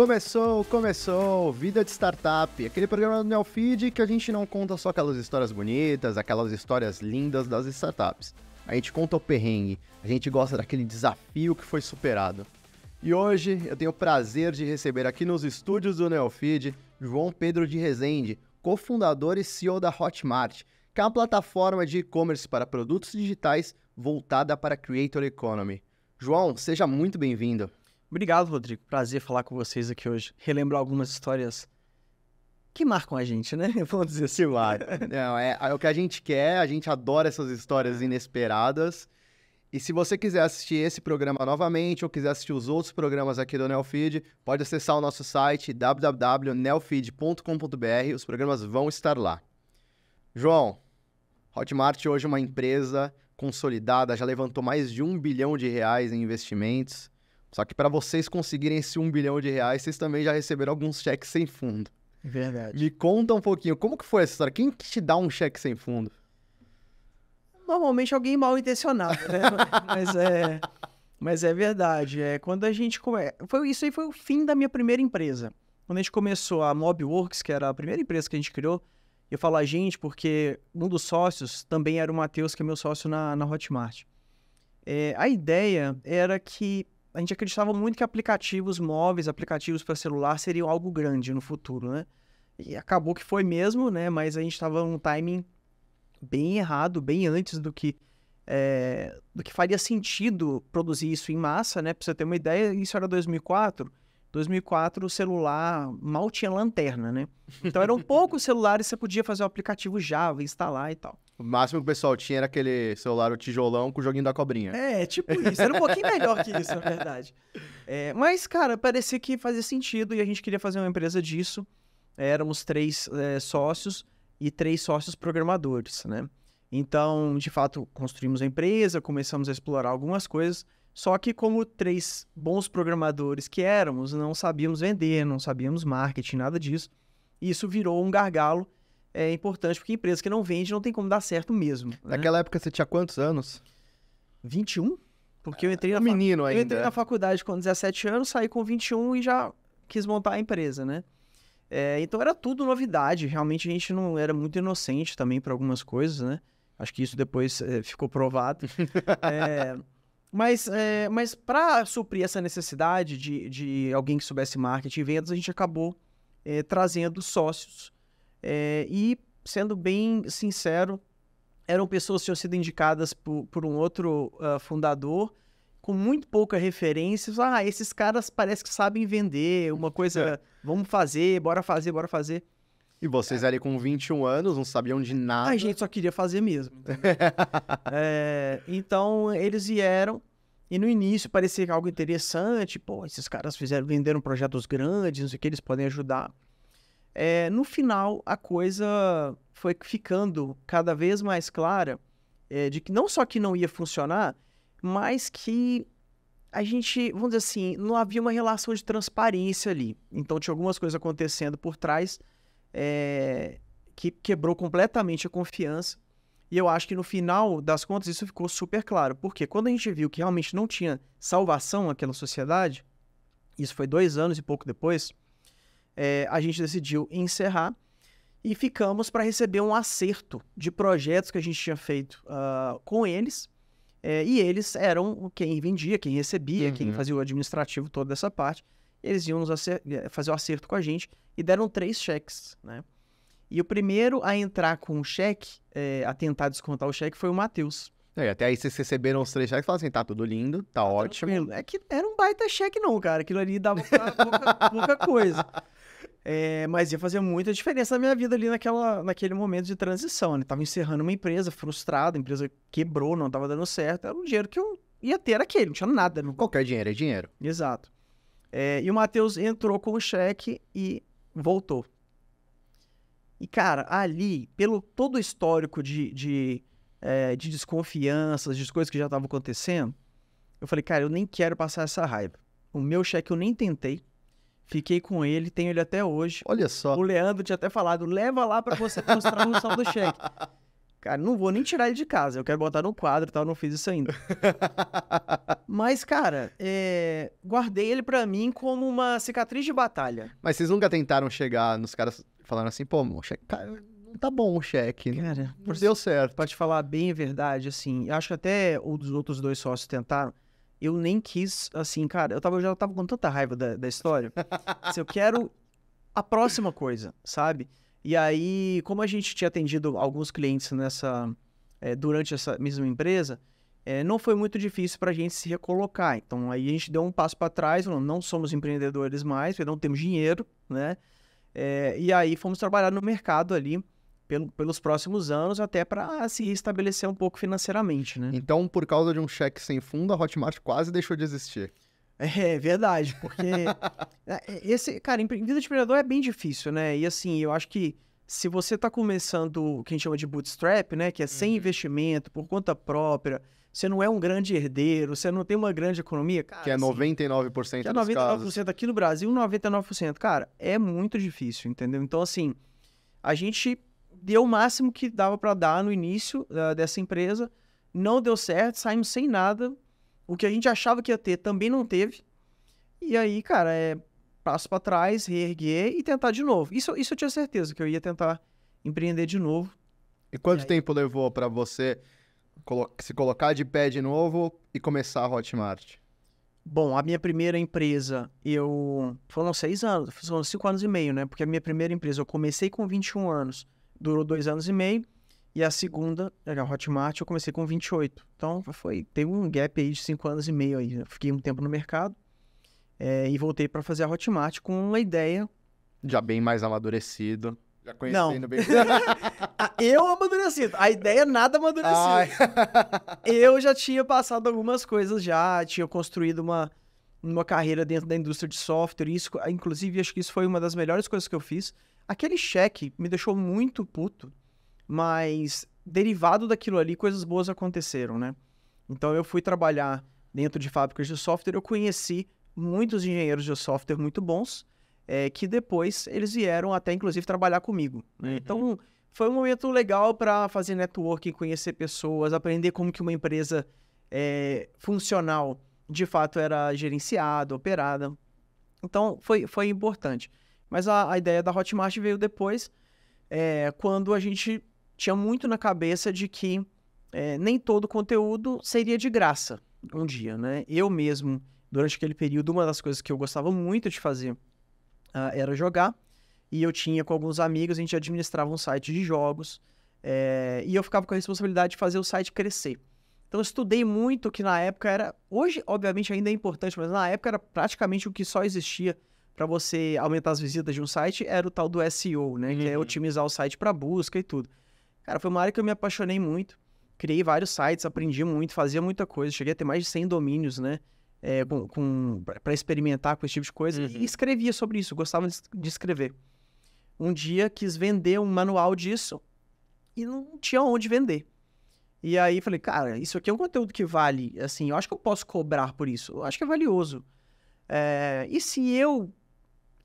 Começou, começou, Vida de Startup, aquele programa do Neofeed que a gente não conta só aquelas histórias bonitas, aquelas histórias lindas das startups. A gente conta o perrengue, a gente gosta daquele desafio que foi superado. E hoje eu tenho o prazer de receber aqui nos estúdios do Neofeed João Pedro de Rezende, cofundador e CEO da Hotmart, que é uma plataforma de e-commerce para produtos digitais voltada para a Creator Economy. João, seja muito bem-vindo. Obrigado, Rodrigo. Prazer falar com vocês aqui hoje. Relembrar algumas histórias que marcam a gente, né? Vamos dizer assim. Claro. Não, é, é o que a gente quer, a gente adora essas histórias inesperadas. E se você quiser assistir esse programa novamente ou quiser assistir os outros programas aqui do Neofeed, pode acessar o nosso site www.neofeed.com.br. Os programas vão estar lá. João, Hotmart hoje é uma empresa consolidada, já levantou mais de um bilhão de reais em investimentos. Só que para vocês conseguirem esse um bilhão de reais, vocês também já receberam alguns cheques sem fundo. Verdade. Me conta um pouquinho, como que foi essa história? Quem que te dá um cheque sem fundo? Normalmente alguém mal intencionado, né? mas, é, mas é verdade. É, quando a gente come... foi Isso aí foi o fim da minha primeira empresa. Quando a gente começou a Mobworks, que era a primeira empresa que a gente criou, eu falo a gente porque um dos sócios também era o Matheus, que é meu sócio na, na Hotmart. É, a ideia era que a gente acreditava muito que aplicativos móveis, aplicativos para celular seriam algo grande no futuro, né? E acabou que foi mesmo, né? Mas a gente estava num timing bem errado, bem antes do que é, do que faria sentido produzir isso em massa, né? Para você ter uma ideia, isso era 2004. 2004 o celular mal tinha lanterna, né? Então eram poucos celulares, você podia fazer o aplicativo Java, instalar e tal. O máximo que o pessoal tinha era aquele celular, o tijolão com o joguinho da cobrinha. É, tipo isso. Era um pouquinho melhor que isso, na verdade. É, mas, cara, parecia que fazia sentido e a gente queria fazer uma empresa disso. É, éramos três é, sócios e três sócios programadores, né? Então, de fato, construímos a empresa, começamos a explorar algumas coisas. Só que, como três bons programadores que éramos, não sabíamos vender, não sabíamos marketing, nada disso. E isso virou um gargalo é, importante, porque empresa que não vende não tem como dar certo mesmo. Né? Naquela época você tinha quantos anos? 21? Porque eu entrei, é na, menino fac... ainda. Eu entrei na faculdade com 17 anos, saí com 21 e já quis montar a empresa, né? É, então era tudo novidade. Realmente a gente não era muito inocente também para algumas coisas, né? Acho que isso depois é, ficou provado. é, Mas, é, mas para suprir essa necessidade de, de alguém que soubesse marketing e vendas, a gente acabou é, trazendo sócios. É, e, sendo bem sincero, eram pessoas que tinham sido indicadas por, por um outro uh, fundador, com muito pouca referência. Ah, esses caras parece que sabem vender, uma coisa, é. vamos fazer, bora fazer, bora fazer. E vocês é. ali com 21 anos, não sabiam de nada. A gente só queria fazer mesmo. é, então, eles vieram. E no início parecia algo interessante. Pô, esses caras fizeram, venderam projetos grandes, não sei o que, eles podem ajudar. É, no final, a coisa foi ficando cada vez mais clara é, de que não só que não ia funcionar, mas que a gente, vamos dizer assim, não havia uma relação de transparência ali. Então tinha algumas coisas acontecendo por trás é, que quebrou completamente a confiança. E eu acho que no final das contas isso ficou super claro, porque quando a gente viu que realmente não tinha salvação aquela sociedade, isso foi dois anos e pouco depois, é, a gente decidiu encerrar e ficamos para receber um acerto de projetos que a gente tinha feito uh, com eles. É, e eles eram quem vendia, quem recebia, uhum. quem fazia o administrativo toda essa parte. Eles iam eh, fazer o acerto com a gente e deram três cheques, né? E o primeiro a entrar com o cheque, é, a tentar descontar o cheque, foi o Matheus. É, até aí vocês receberam os três cheques e falaram assim, tá tudo lindo, tá, tá ótimo. Tranquilo. É que era um baita cheque não, cara. Aquilo ali dava pouca, pouca coisa. É, mas ia fazer muita diferença na minha vida ali naquela, naquele momento de transição, né? Tava encerrando uma empresa, frustrado, a empresa quebrou, não tava dando certo. Era um dinheiro que eu ia ter, era aquele, não tinha nada. No... Qualquer dinheiro é dinheiro. Exato. É, e o Matheus entrou com o cheque e voltou. E, cara, ali, pelo todo o histórico de, de, é, de desconfianças, de coisas que já estavam acontecendo, eu falei, cara, eu nem quero passar essa raiva. O meu cheque eu nem tentei. Fiquei com ele, tenho ele até hoje. Olha só. O Leandro tinha até falado, leva lá para você mostrar noção saldo cheque. Cara, não vou nem tirar ele de casa, eu quero botar no quadro e tal, não fiz isso ainda. Mas, cara, é... guardei ele para mim como uma cicatriz de batalha. Mas vocês nunca tentaram chegar nos caras falando assim, pô, meu, cheque... cara, tá bom o cheque. Né? Cara, por deu certo. Pra te falar bem a verdade, assim, acho que até os outros dois sócios tentaram. Eu nem quis, assim, cara, eu, tava, eu já tava com tanta raiva da, da história. assim, eu quero a próxima coisa, sabe? E aí, como a gente tinha atendido alguns clientes nessa é, durante essa mesma empresa, é, não foi muito difícil para a gente se recolocar. Então, aí a gente deu um passo para trás, falando, não somos empreendedores mais, porque não temos dinheiro, né? É, e aí fomos trabalhar no mercado ali pelo, pelos próximos anos, até para se restabelecer um pouco financeiramente, né? Então, por causa de um cheque sem fundo, a Hotmart quase deixou de existir. É, é verdade, porque é, é, esse, cara, vida de empreendedor é bem difícil, né? E assim, eu acho que se você está começando o que a gente chama de bootstrap, né, que é sem uhum. investimento, por conta própria, você não é um grande herdeiro, você não tem uma grande economia, cara, que é assim, 99% que é 99% casos. aqui no Brasil, 99%, cara, é muito difícil, entendeu? Então assim, a gente deu o máximo que dava para dar no início uh, dessa empresa, não deu certo, saímos sem nada, o que a gente achava que ia ter também não teve. E aí, cara, é passo para trás, reerguer e tentar de novo. Isso, isso eu tinha certeza que eu ia tentar empreender de novo. E quanto e aí... tempo levou para você se colocar de pé de novo e começar a Hotmart? Bom, a minha primeira empresa, eu. Foram seis anos, foram cinco anos e meio, né? Porque a minha primeira empresa eu comecei com 21 anos, durou dois anos e meio. E a segunda era a Hotmart, eu comecei com 28. Então foi, teve um gap aí de 5 anos e meio aí. Eu né? fiquei um tempo no mercado é, e voltei para fazer a Hotmart com uma ideia. Já bem mais amadurecido. Já conhecendo Não. bem. eu amadurecido. A ideia nada amadurecido eu já tinha passado algumas coisas já, tinha construído uma, uma carreira dentro da indústria de software. Isso, inclusive, acho que isso foi uma das melhores coisas que eu fiz. Aquele cheque me deixou muito puto mas derivado daquilo ali, coisas boas aconteceram, né? Então eu fui trabalhar dentro de fábricas de software, eu conheci muitos engenheiros de software muito bons, é, que depois eles vieram até inclusive trabalhar comigo. Né? Uhum. Então foi um momento legal para fazer networking, conhecer pessoas, aprender como que uma empresa é, funcional de fato era gerenciada, operada. Então foi, foi importante. Mas a, a ideia da Hotmart veio depois, é, quando a gente tinha muito na cabeça de que é, nem todo conteúdo seria de graça um dia, né? Eu mesmo, durante aquele período, uma das coisas que eu gostava muito de fazer uh, era jogar. E eu tinha com alguns amigos, a gente administrava um site de jogos. É, e eu ficava com a responsabilidade de fazer o site crescer. Então eu estudei muito que na época era. Hoje, obviamente, ainda é importante, mas na época era praticamente o que só existia para você aumentar as visitas de um site era o tal do SEO, né? Uhum. Que é uhum. otimizar o site para busca e tudo. Cara, foi uma área que eu me apaixonei muito. Criei vários sites, aprendi muito, fazia muita coisa. Cheguei a ter mais de 100 domínios, né? É, com, com para experimentar com esse tipo de coisa. Uhum. E escrevia sobre isso, gostava de escrever. Um dia quis vender um manual disso e não tinha onde vender. E aí falei, cara, isso aqui é um conteúdo que vale, assim, eu acho que eu posso cobrar por isso. Eu acho que é valioso. É, e se eu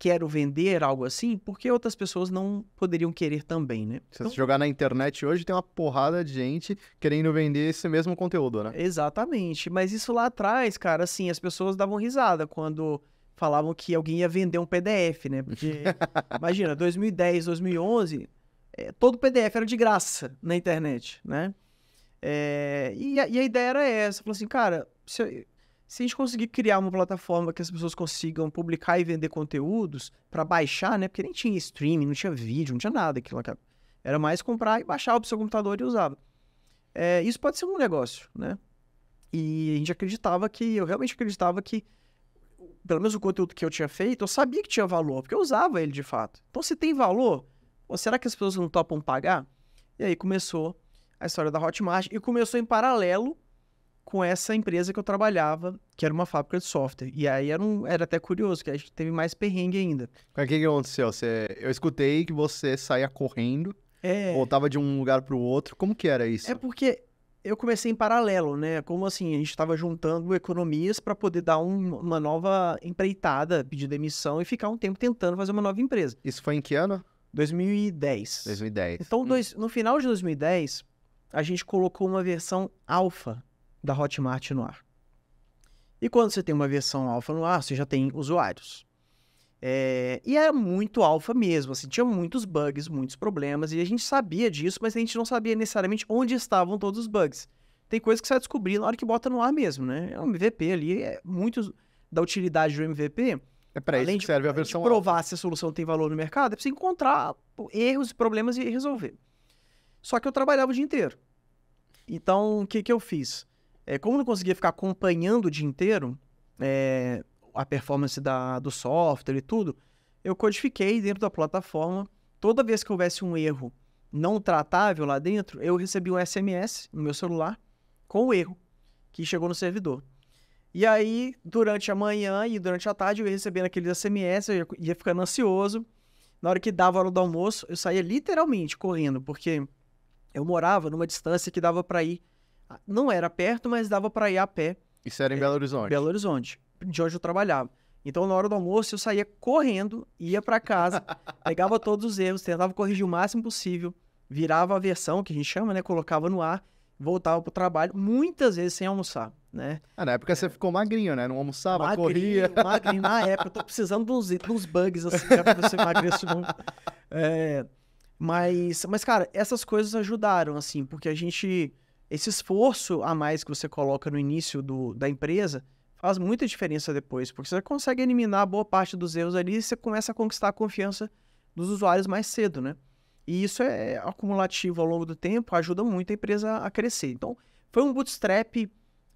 quero vender algo assim, porque outras pessoas não poderiam querer também, né? Se então, você jogar na internet hoje, tem uma porrada de gente querendo vender esse mesmo conteúdo, né? Exatamente. Mas isso lá atrás, cara, assim, as pessoas davam risada quando falavam que alguém ia vender um PDF, né? Porque, imagina, 2010, 2011, é, todo PDF era de graça na internet, né? É, e, a, e, a, ideia era essa, falou assim, cara, se, se a gente conseguir criar uma plataforma que as pessoas consigam publicar e vender conteúdos para baixar, né? Porque nem tinha streaming, não tinha vídeo, não tinha nada aquilo. Era mais comprar e baixar pro seu computador e usava. É, isso pode ser um negócio, né? E a gente acreditava que, eu realmente acreditava que, pelo menos o conteúdo que eu tinha feito, eu sabia que tinha valor, porque eu usava ele de fato. Então, se tem valor, ou será que as pessoas não topam pagar? E aí começou a história da Hotmart e começou em paralelo com essa empresa que eu trabalhava, que era uma fábrica de software. E aí era, um, era até curioso, que a gente teve mais perrengue ainda. O que, que aconteceu? Você, eu escutei que você saía correndo, é... voltava de um lugar para o outro. Como que era isso? É porque eu comecei em paralelo, né? Como assim, a gente estava juntando economias para poder dar um, uma nova empreitada, pedir demissão e ficar um tempo tentando fazer uma nova empresa. Isso foi em que ano? 2010. 2010. Então, hum. dois, no final de 2010, a gente colocou uma versão alfa da Hotmart no ar. E quando você tem uma versão alfa no ar, você já tem usuários. Eh, é, e era muito alfa mesmo, assim, tinha muitos bugs, muitos problemas, e a gente sabia disso, mas a gente não sabia necessariamente onde estavam todos os bugs. Tem coisa que você vai descobrir na hora que bota no ar mesmo, né? É um MVP ali, é muito da utilidade do MVP. É para isso que serve a versão de provar alfa. se a solução tem valor no mercado, é para você encontrar erros e problemas e resolver. Só que eu trabalhava o dia inteiro. Então, o que, que eu fiz? É, como não conseguia ficar acompanhando o dia inteiro é, a performance da, do software e tudo, eu codifiquei dentro da plataforma. Toda vez que houvesse um erro não tratável lá dentro, eu recebi um SMS no meu celular com o erro que chegou no servidor. E aí, durante a manhã e durante a tarde, eu ia recebendo aqueles SMS, eu ia ficando ansioso. Na hora que dava a hora do almoço, eu saía literalmente correndo, porque eu morava numa distância que dava para ir ah, não era perto, mas dava para ir a pé. Isso era em é, Belo Horizonte? Belo Horizonte, de onde eu trabalhava. Então, na hora do almoço, eu saía correndo, ia para casa, pegava todos os erros, tentava corrigir o máximo possível, virava a versão, que a gente chama, né? Colocava no ar, voltava pro trabalho, muitas vezes sem almoçar, né? Ah, na época é. você ficou magrinho, né? Não almoçava, magrinho, corria. Magrinho, na época. Eu tô precisando de uns, bugs, assim, pra você emagrecer. não. É, mas, mas, cara, essas coisas ajudaram, assim, porque a gente esse esforço a mais que você coloca no início do, da empresa faz muita diferença depois, porque você consegue eliminar boa parte dos erros ali e você começa a conquistar a confiança dos usuários mais cedo, né? E isso é acumulativo ao longo do tempo, ajuda muito a empresa a crescer. Então, foi um bootstrap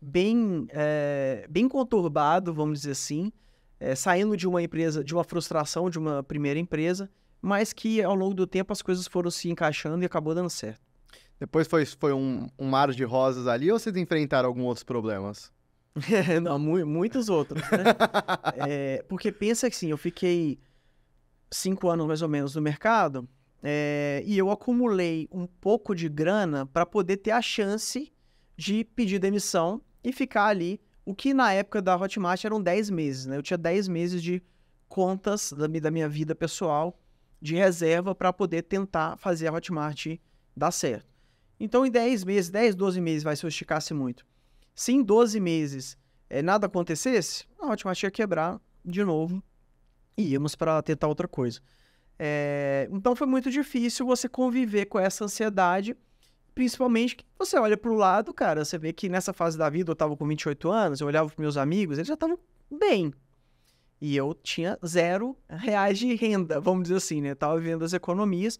bem, é, bem conturbado, vamos dizer assim, é, saindo de uma empresa, de uma frustração de uma primeira empresa, mas que ao longo do tempo as coisas foram se encaixando e acabou dando certo. Depois foi, foi um, um mar de rosas ali ou vocês enfrentaram alguns outros problemas? não, muitos outros, né? é, porque pensa que sim, eu fiquei cinco anos mais ou menos no mercado é, e eu acumulei um pouco de grana para poder ter a chance de pedir demissão e ficar ali, o que na época da Hotmart eram 10 meses, né? Eu tinha 10 meses de contas da, da minha vida pessoal de reserva para poder tentar fazer a Hotmart dar certo. Então, em 10 meses, 10, 12 meses, vai se eu esticasse muito. Se em 12 meses é, nada acontecesse, a matemática ia quebrar de novo e íamos para tentar outra coisa. É, então, foi muito difícil você conviver com essa ansiedade, principalmente que você olha para o lado, cara, você vê que nessa fase da vida eu estava com 28 anos, eu olhava para meus amigos, eles já estavam bem. E eu tinha zero reais de renda, vamos dizer assim, né? Eu tava vivendo as economias.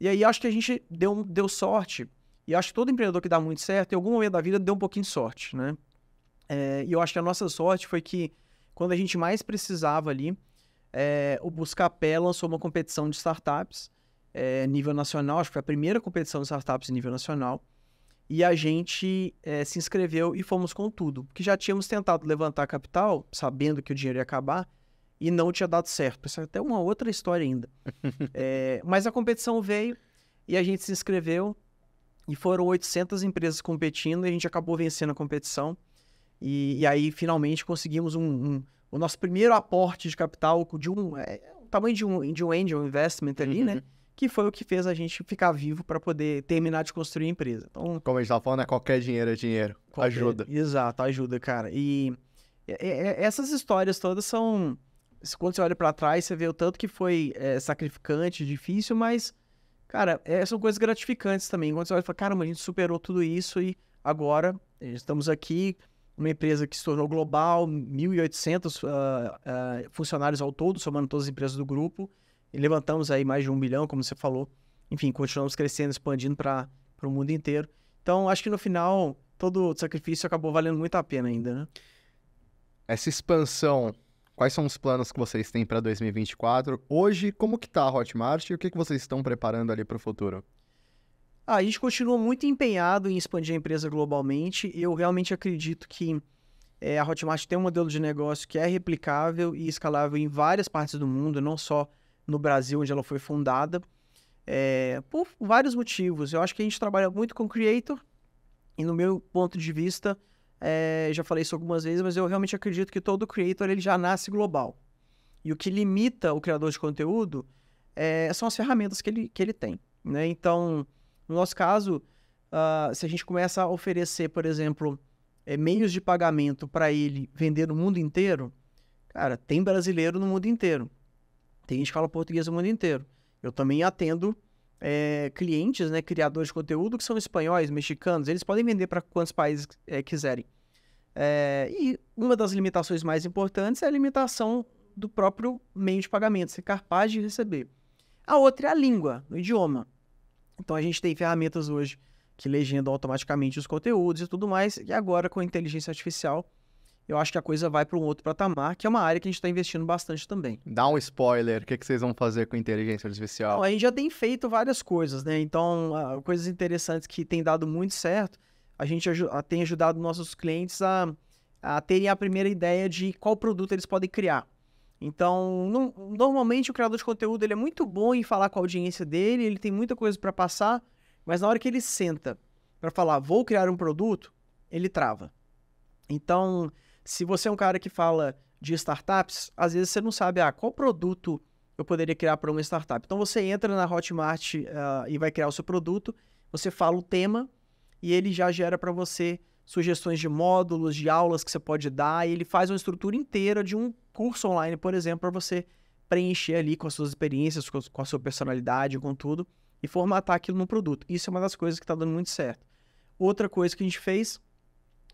E aí acho que a gente deu, deu sorte e acho que todo empreendedor que dá muito certo, em algum momento da vida, deu um pouquinho de sorte, né? É, e eu acho que a nossa sorte foi que, quando a gente mais precisava ali, é, o Buscapé lançou uma competição de startups é, nível nacional, acho que foi a primeira competição de startups nível nacional, e a gente é, se inscreveu e fomos com tudo, porque já tínhamos tentado levantar capital, sabendo que o dinheiro ia acabar, e não tinha dado certo. Isso é até uma outra história ainda. É, mas a competição veio e a gente se inscreveu, e foram 800 empresas competindo e a gente acabou vencendo a competição. E, e aí, finalmente, conseguimos um, um, o nosso primeiro aporte de capital de um, é, o tamanho de um, de um angel investment ali, né? uhum. né? Que foi o que fez a gente ficar vivo para poder terminar de construir a empresa. Então, Como a gente estava falando, é qualquer dinheiro é dinheiro. Qualquer, ajuda. Exato, ajuda, cara. E, e, é, e é, é, essas histórias todas são. Quando você olha para trás, você vê o tanto que foi é, sacrificante, difícil, mas Cara, é, são coisas gratificantes também. Quando você olha e fala, caramba, a gente superou tudo isso e agora eh, estamos aqui, uma empresa que se tornou global, 1.800 uh, uh, funcionários ao todo, somando todas as empresas do grupo. E levantamos aí mais de um bilhão, como você falou. Enfim, continuamos crescendo, expandindo para o mundo inteiro. Então, acho que no final, todo o sacrifício acabou valendo muito a pena ainda, né? Essa expansão Quais são os planos que vocês têm para 2024? Hoje, como que tá a Hotmart e o que, que vocês estão preparando ali para o futuro? Ah, a gente continua muito empenhado em expandir a empresa globalmente. Eu realmente acredito que é, a Hotmart tem um modelo de negócio que é replicável e escalável em várias partes do mundo, não só no Brasil, onde ela foi fundada, é, por vários motivos. Eu acho que a gente trabalha muito com creator, e no meu ponto de vista, é, já falei isso algumas vezes, mas eu realmente acredito que todo creator ele já nasce global. E o que limita o criador de conteúdo é, são as ferramentas que ele, que ele tem. Né? Então, no nosso caso, uh, se a gente começa a oferecer, por exemplo, é, meios de pagamento para ele vender no mundo inteiro, cara, tem brasileiro no mundo inteiro. Tem gente que fala português no mundo inteiro. Eu também atendo é, clientes, né, criadores de conteúdo que são espanhóis, mexicanos, eles podem vender para quantos países é, quiserem. É, e uma das limitações mais importantes é a limitação do próprio meio de pagamento, ser capaz de receber. A outra é a língua, o idioma. Então a gente tem ferramentas hoje que legendam automaticamente os conteúdos e tudo mais, e agora com a inteligência artificial eu acho que a coisa vai para um outro patamar, que é uma área que a gente está investindo bastante também. Dá um spoiler, o que, que vocês vão fazer com inteligência artificial? Não, a gente já tem feito várias coisas, né? Então, coisas interessantes que tem dado muito certo, a gente tem ajudado nossos clientes a, a terem a primeira ideia de qual produto eles podem criar. Então, normalmente o criador de conteúdo ele é muito bom em falar com a audiência dele, ele tem muita coisa para passar, mas na hora que ele senta para falar, vou criar um produto, ele trava. Então, se você é um cara que fala de startups, às vezes você não sabe ah, qual produto eu poderia criar para uma startup. Então você entra na Hotmart uh, e vai criar o seu produto, você fala o tema e ele já gera para você sugestões de módulos, de aulas que você pode dar, e ele faz uma estrutura inteira de um curso online, por exemplo, para você preencher ali com as suas experiências, com, a sua personalidade, com tudo, e formatar aquilo no produto. Isso é uma das coisas que está dando muito certo. Outra coisa que a gente fez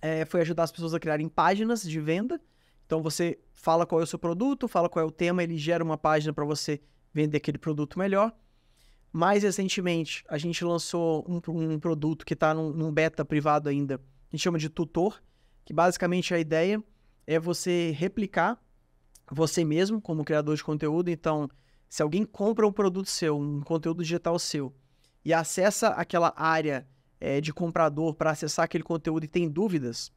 é, foi ajudar as pessoas a criarem páginas de venda. Então você fala qual é o seu produto, fala qual é o tema, ele gera uma página para você vender aquele produto melhor. Mais recentemente, a gente lançou um, um produto que está num, num, beta privado ainda, a gente chama de tutor, que basicamente a ideia é você replicar você mesmo como criador de conteúdo. Então, se alguém compra um produto seu, um conteúdo digital seu, e acessa aquela área é, de comprador para acessar aquele conteúdo e tem dúvidas,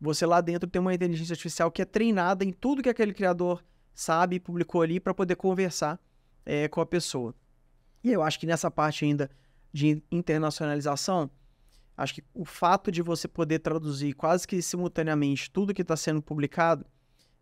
você lá dentro tem uma inteligência artificial que é treinada em tudo que aquele criador sabe e publicou ali para poder conversar é, com a pessoa. E eu acho que nessa parte ainda de internacionalização, acho que o fato de você poder traduzir quase que simultaneamente tudo que está sendo publicado,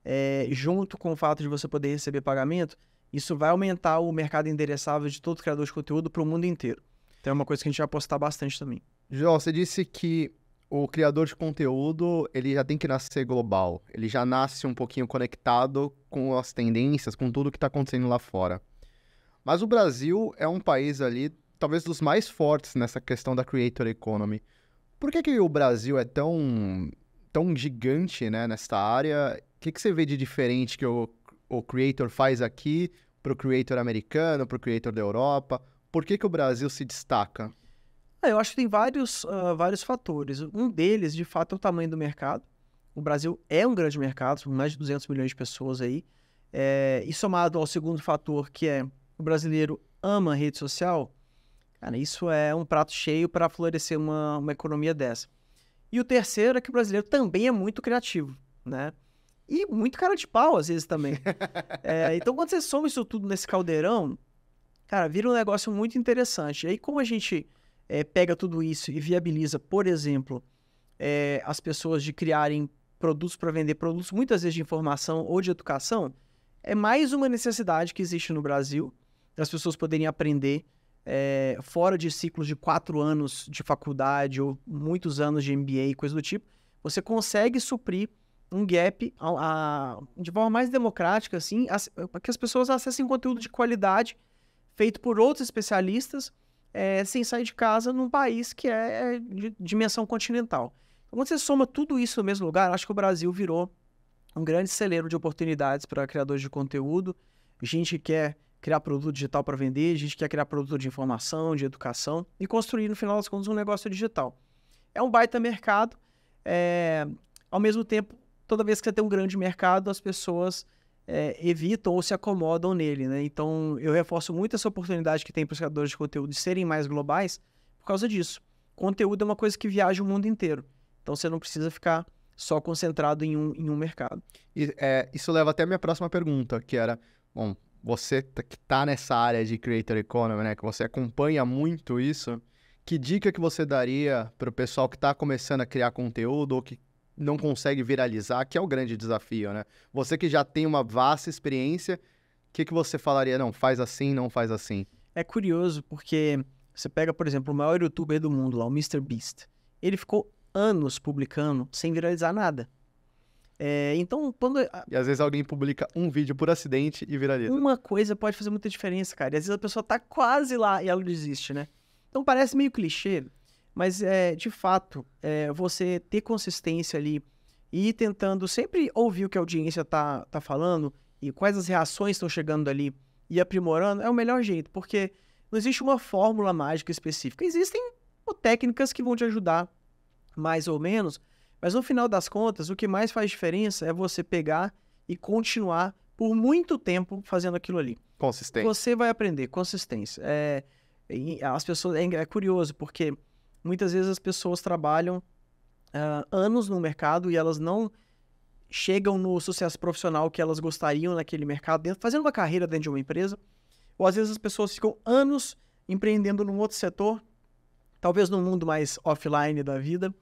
é, junto com o fato de você poder receber pagamento, isso vai aumentar o mercado endereçável de todo criador de conteúdo para o mundo inteiro. Então é uma coisa que a gente vai apostar bastante também. João, você disse que o criador de conteúdo, ele já tem que nascer global. Ele já nasce um pouquinho conectado com as tendências, com tudo que está acontecendo lá fora. Mas o Brasil é um país ali, talvez dos mais fortes nessa questão da creator economy. Por que, que o Brasil é tão, tão gigante né, nessa área? O que, que você vê de diferente que o, o creator faz aqui para o creator americano, para o creator da Europa? Por que, que o Brasil se destaca? É, eu acho que tem vários, uh, vários fatores. Um deles, de fato, é o tamanho do mercado. O Brasil é um grande mercado, são mais de 200 milhões de pessoas aí. É, e somado ao segundo fator, que é o brasileiro ama rede social, cara, isso é um prato cheio para florescer uma, uma economia dessa. E o terceiro é que o brasileiro também é muito criativo, né? E muito cara de pau, às vezes, também. é, então, quando você soma isso tudo nesse caldeirão, cara, vira um negócio muito interessante. E aí, como a gente é, pega tudo isso e viabiliza, por exemplo, é, as pessoas de criarem produtos para vender produtos, muitas vezes de informação ou de educação, é mais uma necessidade que existe no Brasil, das pessoas poderem aprender é, fora de ciclos de quatro anos de faculdade ou muitos anos de MBA, e coisa do tipo, você consegue suprir um gap a, a, de forma mais democrática, assim, para que as pessoas acessem conteúdo de qualidade feito por outros especialistas é, sem sair de casa num país que é, é de dimensão continental. Então, quando você soma tudo isso no mesmo lugar, acho que o Brasil virou um grande celeiro de oportunidades para criadores de conteúdo, gente que quer criar produto digital para vender, gente que quer criar produto de informação, de educação e construir, no final das contas, um negócio digital. É um baita mercado, é... ao mesmo tempo, toda vez que você tem um grande mercado, as pessoas é, evitam ou se acomodam nele, né? Então, eu reforço muito essa oportunidade que tem para os criadores de conteúdo de serem mais globais por causa disso. Conteúdo é uma coisa que viaja o mundo inteiro. Então, você não precisa ficar só concentrado em um, em um mercado. E, é, isso leva até a minha próxima pergunta, que era, bom, você que está nessa área de creator economy, né, que você acompanha muito isso, que dica que você daria para o pessoal que está começando a criar conteúdo ou que não consegue viralizar, que é o grande desafio, né? Você que já tem uma vasta experiência, o que, que você falaria? Não, faz assim, não faz assim. É curioso, porque você pega, por exemplo, o maior youtuber do mundo lá, o MrBeast. Beast. Ele ficou anos publicando sem viralizar nada. É, então, quando. E às vezes alguém publica um vídeo por acidente e viraliza. Uma coisa pode fazer muita diferença, cara. E às vezes a pessoa tá quase lá e ela desiste, né? Então parece meio clichê, mas, é, de fato, é, você ter consistência ali e ir tentando sempre ouvir o que a audiência tá, tá falando e quais as reações estão chegando ali e aprimorando é o melhor jeito, porque não existe uma fórmula mágica específica. Existem técnicas que vão te ajudar, mais ou menos, mas no final das contas, o que mais faz diferença é você pegar e continuar por muito tempo fazendo aquilo ali. Consistência. Você vai aprender, consistência. É, as pessoas, é, é curioso, porque muitas vezes as pessoas trabalham uh, anos no mercado e elas não chegam no sucesso profissional que elas gostariam naquele mercado, dentro, fazendo uma carreira dentro de uma empresa, ou às vezes as pessoas ficam anos empreendendo num outro setor, talvez num mundo mais offline da vida,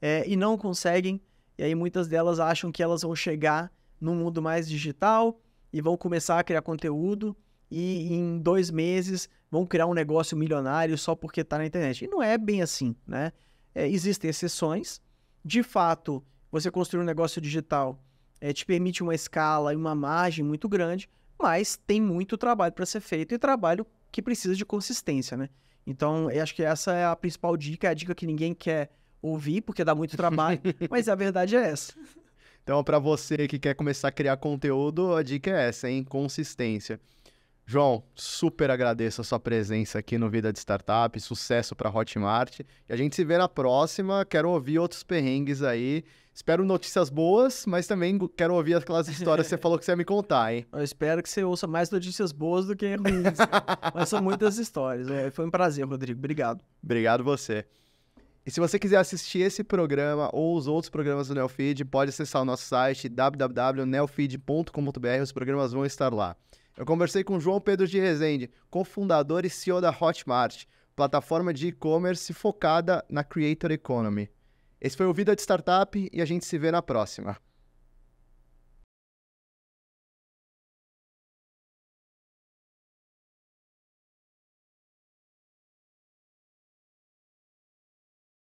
é, e não conseguem, e aí muitas delas acham que elas vão chegar num mundo mais digital e vão começar a criar conteúdo, e em dois meses vão criar um negócio milionário só porque está na internet. E não é bem assim, né? É, existem exceções. De fato, você construir um negócio digital é, te permite uma escala e uma margem muito grande, mas tem muito trabalho para ser feito e trabalho que precisa de consistência, né? Então, eu acho que essa é a principal dica, é a dica que ninguém quer ouvir, porque dá muito trabalho, mas a verdade é essa. Então, para você que quer começar a criar conteúdo, a dica é essa, hein? Consistência. João, super agradeço a sua presença aqui no Vida de Startup, sucesso para Hotmart. E a gente se vê na próxima. Quero ouvir outros perrengues aí. Espero notícias boas, mas também quero ouvir aquelas histórias que você falou que você ia me contar, hein? Eu espero que você ouça mais notícias boas do que ruins. mas são muitas histórias. É, foi um prazer, Rodrigo. Obrigado. Obrigado você. E se você quiser assistir esse programa ou os outros programas do Neofeed, pode acessar o nosso site www.neofeed.com.br. Os programas vão estar lá. Eu conversei com João Pedro de Rezende, cofundador e CEO da Hotmart, plataforma de e-commerce focada na creator economy. Esse foi o Vida de Startup e a gente se vê na próxima.